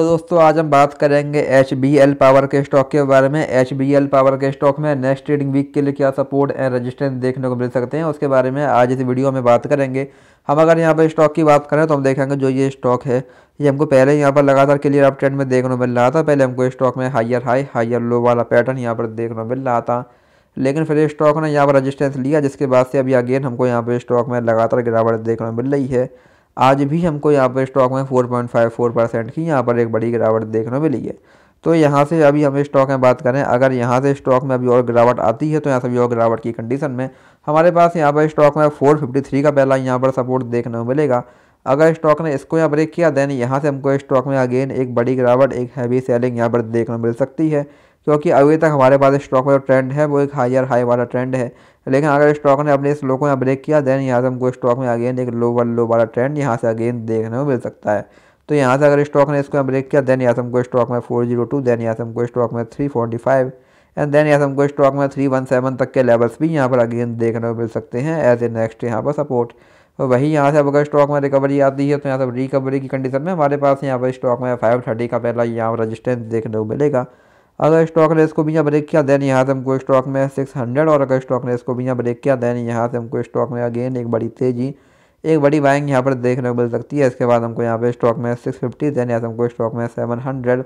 तो दोस्तों आज हम बात करेंगे एच बी एल पावर के स्टॉक के बारे में एच बी एल पावर के स्टॉक में नेक्स्ट ट्रेडिंग वीक के लिए क्या सपोर्ट एंड रेजिस्टेंस देखने को मिल सकते हैं उसके बारे में आज इस वीडियो में बात करेंगे हम अगर यहाँ पर स्टॉक की बात करें तो हम देखेंगे जो ये स्टॉक है ये हमको पहले यहाँ पर लगातार क्लियर अप ट्रेंड में देखने को मिल रहा था पहले हमको स्टॉक में हाइयर हाई हाइयर लो वाला पैटर्न यहाँ पर देखने को मिल रहा था लेकिन फिर स्टॉक ने यहाँ पर रजिस्टेंस लिया जिसके बाद से अभी अगेन हमको यहाँ पर स्टॉक में लगातार गिरावट देखने को मिल रही है आज भी हमको यहाँ पर स्टॉक में 4.54 परसेंट की यहाँ पर एक बड़ी गिरावट देखने को मिली है तो यहाँ से अभी हम स्टॉक में बात करें अगर यहाँ से स्टॉक में अभी और गिरावट आती है तो यहाँ से और गिरावट की कंडीशन में हमारे पास यहाँ पर स्टॉक में 453 का पहला यहाँ पर सपोर्ट देखने को मिलेगा अगर स्टॉक ने इसको यहाँ ब्रेक किया देन यहाँ से हमको स्टॉक में अगेन एक बड़ी गिरावट एक हैवी सेलिंग यहाँ पर देखने को मिल सकती है क्योंकि अभी तक हमारे पास स्टॉक में जो ट्रेंड है वो एक हाईर हाई वाला ट्रेंड है लेकिन अगर स्टॉक ने अपने इस लो को यहाँ ब्रेक किया देन यहाँ से हमको स्टॉक में अगेन एक लोअर लो वाला ट्रेंड यहाँ से अगेन देखने को मिल सकता है तो यहाँ से अगर स्टॉक ने इसको यहाँ ब्रेक किया देन यहाँ से हमको स्टॉक में फोर जीरो टू देन यहाँ से हमको स्टॉक में three forty five and then यहाँ से हमको स्टॉक में थ्री वन सेवन तक के लेवल्स भी यहाँ पर अगेन देखने को मिल सकते हैं एज ए नेक्स्ट यहाँ पर सपोर्ट तो और वही यहाँ से अब अगर स्टॉक में रिकवरी आती है तो यहाँ से रिकवरी की कंडीशन में हमारे पास यहाँ पर स्टॉक में फाइव थर्टी का पहला यहाँ पर रजिस्टेंस देखने को मिलेगा अगर स्टॉक ने इसको भी यहाँ ब्रेक किया देन यहाँ से हमको स्टॉक में 600 और अगर स्टॉक ने इसको भी यहाँ ब्रेक किया देन यहाँ से हमको स्टॉक में अगेन एक बड़ी तेज़ी एक बड़ी बाइंग यहाँ पर देखने को मिल सकती है इसके बाद हमको यहाँ पे स्टॉक में 650 देन यहाँ से हमको स्टॉक में 700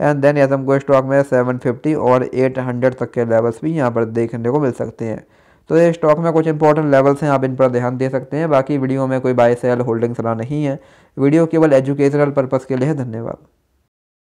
एंड देन यहाँ से हमको स्टॉक में 750 और 800 तक के लेवल्स भी यहाँ पर देखने को मिल सकते हैं तो ये स्टॉक में कुछ इंपॉर्टेंट लेवल्स हैं आप इन पर ध्यान दे सकते हैं बाकी वीडियो में कोई बाय सेल होल्डिंग सलाह नहीं है वीडियो केवल एजुकेशनल पर्पज़ के लिए धन्यवाद